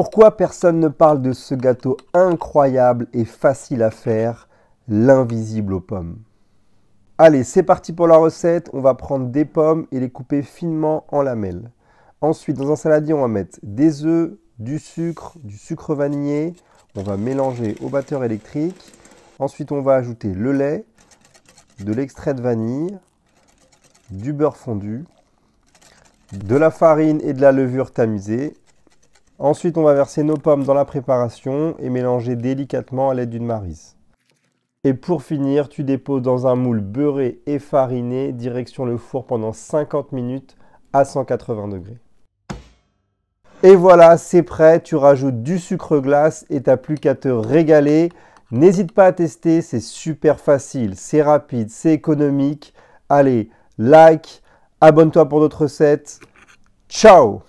Pourquoi personne ne parle de ce gâteau incroyable et facile à faire, l'invisible aux pommes Allez, c'est parti pour la recette. On va prendre des pommes et les couper finement en lamelles. Ensuite, dans un saladier, on va mettre des œufs, du sucre, du sucre vanillé. On va mélanger au batteur électrique. Ensuite, on va ajouter le lait, de l'extrait de vanille, du beurre fondu, de la farine et de la levure tamisée. Ensuite, on va verser nos pommes dans la préparation et mélanger délicatement à l'aide d'une marise. Et pour finir, tu déposes dans un moule beurré et fariné, direction le four pendant 50 minutes à 180 degrés. Et voilà, c'est prêt, tu rajoutes du sucre glace et t'as plus qu'à te régaler. N'hésite pas à tester, c'est super facile, c'est rapide, c'est économique. Allez, like, abonne-toi pour d'autres recettes. Ciao